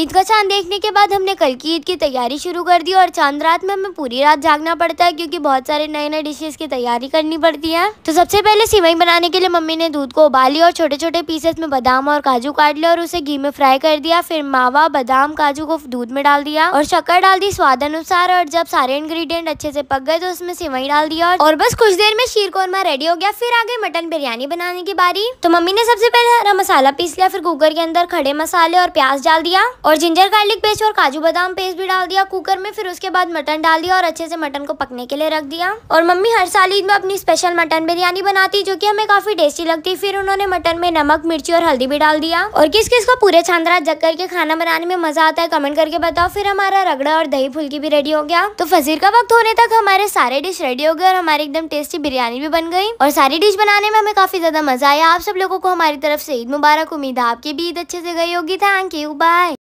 ईद का चांद देखने के बाद हमने कल की ईद की तैयारी शुरू कर दी और चांद रात में हमें पूरी रात जागना पड़ता है क्योंकि बहुत सारे नए नए डिशेस की तैयारी करनी पड़ती है तो सबसे पहले सिवई बनाने के लिए मम्मी ने दूध को उबाली और छोटे छोटे पीसेस में बादाम और काजू काट लिया और उसे घी में फ्राई कर दिया फिर मावा बादाम काजू को दूध में डाल दिया और शक्कर डाल दी स्वाद अनुसार और जब सारे इन्ग्रीडियंट अच्छे से पक गए तो उसमें सिवई डाल दिया और बस कुछ देर में शीर कौरमा रेडी हो गया फिर आ गई मटन बिरयानी बनाने की बारी तो मम्मी ने सबसे पहले हरा मसाला पीस लिया फिर कुकर के अंदर खड़े मसाले और प्याज डाल दिया और जिंजर गार्लिक पेस्ट और काजू बादाम पेस्ट भी डाल दिया कुकर में फिर उसके बाद मटन डाल दिया और अच्छे से मटन को पकने के लिए रख दिया और मम्मी हर साल ईद में अपनी स्पेशल मटन बिरयानी बनाती जो कि हमें काफी टेस्टी लगती फिर उन्होंने मटन में नमक मिर्ची और हल्दी भी डाल दिया और किस किस को पूरे छांदरा जग करके खाना बनाने में मजा आता है कमेंट करके बताओ फिर हमारा रगड़ा और दही फुल्की भी रेडी हो गया तो फजीर का वक्त होने तक हमारे सारे डिश रेडी हो गए और हमारी एकदम टेस्टी बिरयानी भी बन गई और सारी डिश बनाने में हमें काफी ज्यादा मजा आया आप सब लोगों को हमारी तरफ से ईद मुबारक उम्मीद है आपकी भी ईद अच्छे से गई होगी थैंक यू बाय